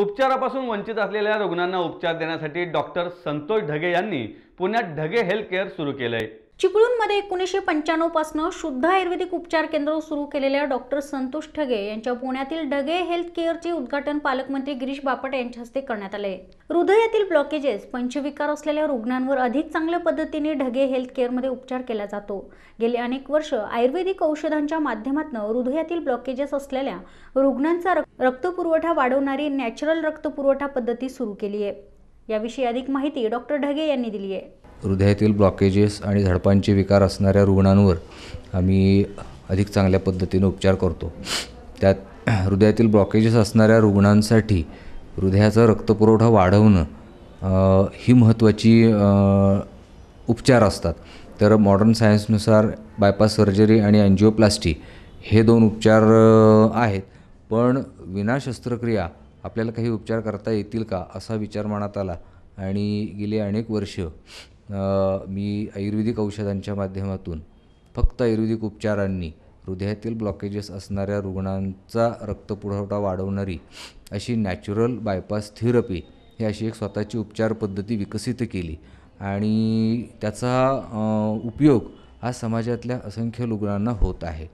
उपचारापासून वंचित असलेल्या रुग्णांना उपचार देण्यासाठी डॉक्टर संतोष ढगे यांनी पुण्यात ढगे हेल्थ केअर सुरू केलं आहे चिपळूणमध्ये एकोणीसशे पंच्याण्णव पासून शुद्ध आयुर्वेदिक उपचार केंद्र सुरू केलेल्या डॉक्टर संतोष ढगे यांच्या पुण्यातील ढगे हेल्थ केअरचे उद्घाटन पालकमंत्री गिरीश बापट यांच्या हस्ते करण्यात आले हृदयातील ब्लॉकेजेस पंचविकार असलेल्या रुग्णांवर अधिक चांगल्या पद्धतीने ढगे हेल्थ केअरमध्ये उपचार केला जातो गेले अनेक वर्ष आयुर्वेदिक औषधांच्या माध्यमातून हृदयातील ब्लॉकेजेस असलेल्या रुग्णांचा रक्तपुरवठा वाढवणारी नॅचरल रक्तपुरवठा पद्धती सुरू केली आहे याविषयी अधिक माहिती डॉक्टर ढगे यांनी दिली आहे हृदयातील ब्लॉकेजेस आणि झडपांचे विकार असणाऱ्या रुग्णांवर आम्ही अधिक चांगल्या पद्धतीने उपचार करतो त्यात हृदयातील ब्लॉकेजेस असणाऱ्या रुग्णांसाठी हृदयाचा रक्तपुरवठा वाढवणं ही महत्त्वाची उपचार असतात तर मॉडर्न सायन्सनुसार बायपास सर्जरी आणि अँजिओप्लास्टी हे दोन उपचार आहेत पण विना शस्त्रक्रिया आपल्याला काही उपचार करता येतील का असा विचार मनात आला आणि गेली अनेक वर्ष मी आयुर्वेदिक औषधांच्या माध्यमातून फक्त आयुर्वेदिक उपचारांनी हृदयातील ब्लॉकेजेस असणाऱ्या रुग्णांचा रक्तपुरवठा वाढवणारी अशी नॅचरल बायपास थेरपी ही अशी एक स्वतःची उपचार पद्धती विकसित केली आणि त्याचा उपयोग हा समाजातल्या असंख्य रुग्णांना होत आहे